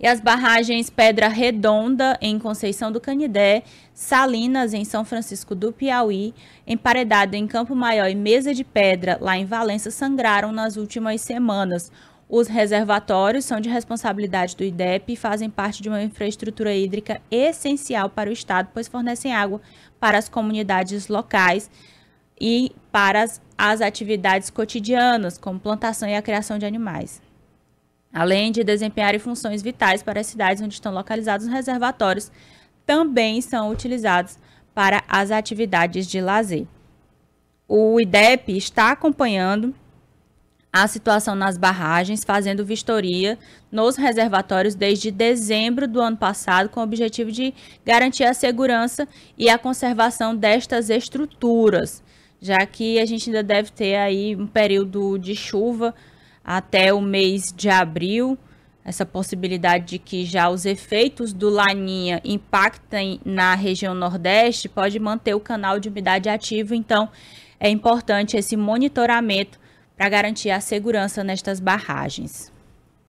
E as barragens Pedra Redonda, em Conceição do Canidé, Salinas, em São Francisco do Piauí, Emparedado, em Campo Maior e Mesa de Pedra, lá em Valença, sangraram nas últimas semanas. Os reservatórios são de responsabilidade do IDEP e fazem parte de uma infraestrutura hídrica essencial para o Estado, pois fornecem água para as comunidades locais e para as, as atividades cotidianas, como plantação e a criação de animais além de desempenharem funções vitais para as cidades onde estão localizados os reservatórios, também são utilizados para as atividades de lazer. O IDEP está acompanhando a situação nas barragens, fazendo vistoria nos reservatórios desde dezembro do ano passado, com o objetivo de garantir a segurança e a conservação destas estruturas, já que a gente ainda deve ter aí um período de chuva até o mês de abril. Essa possibilidade de que já os efeitos do Laninha impactem na região Nordeste pode manter o canal de umidade ativo, então é importante esse monitoramento para garantir a segurança nestas barragens.